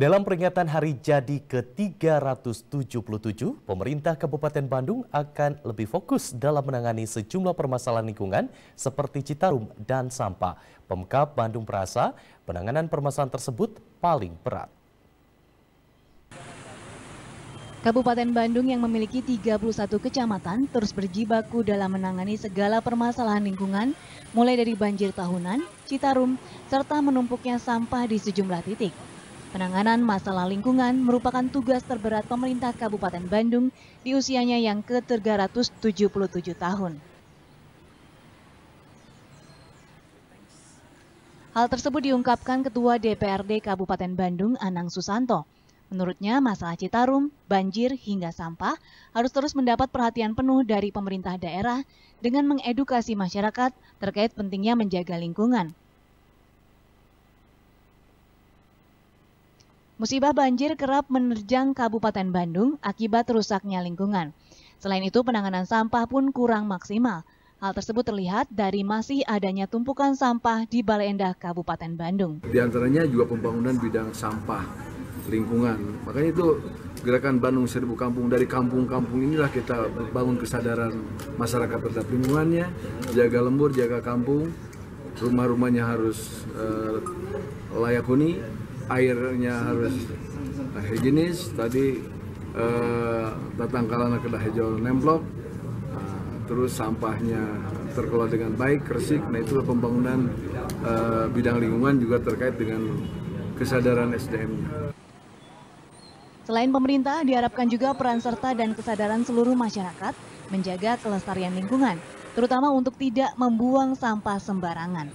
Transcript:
Dalam peringatan hari jadi ke-377, pemerintah Kabupaten Bandung akan lebih fokus dalam menangani sejumlah permasalahan lingkungan seperti citarum dan sampah. Pemkap Bandung merasa penanganan permasalahan tersebut paling berat. Kabupaten Bandung yang memiliki 31 kecamatan terus berjibaku dalam menangani segala permasalahan lingkungan, mulai dari banjir tahunan, citarum, serta menumpuknya sampah di sejumlah titik. Penanganan masalah lingkungan merupakan tugas terberat pemerintah Kabupaten Bandung di usianya yang ke-377 tahun. Hal tersebut diungkapkan Ketua DPRD Kabupaten Bandung Anang Susanto. Menurutnya masalah Citarum, banjir hingga sampah harus terus mendapat perhatian penuh dari pemerintah daerah dengan mengedukasi masyarakat terkait pentingnya menjaga lingkungan. Musibah banjir kerap menerjang Kabupaten Bandung akibat rusaknya lingkungan. Selain itu, penanganan sampah pun kurang maksimal. Hal tersebut terlihat dari masih adanya tumpukan sampah di Balai Endah, Kabupaten Bandung. Di antaranya juga pembangunan bidang sampah lingkungan. Makanya itu gerakan Bandung Seribu Kampung. Dari kampung-kampung inilah kita bangun kesadaran masyarakat terhadap lingkungannya, jaga lembur, jaga kampung, rumah-rumahnya harus uh, layak huni, airnya harus nah, higienis tadi eh, karena kedah hijau nemblok nah, eh, terus sampahnya terkelola dengan baik kresik. nah itulah pembangunan eh, bidang lingkungan juga terkait dengan kesadaran SDM-nya Selain pemerintah, diharapkan juga peran serta dan kesadaran seluruh masyarakat menjaga kelestarian lingkungan, terutama untuk tidak membuang sampah sembarangan.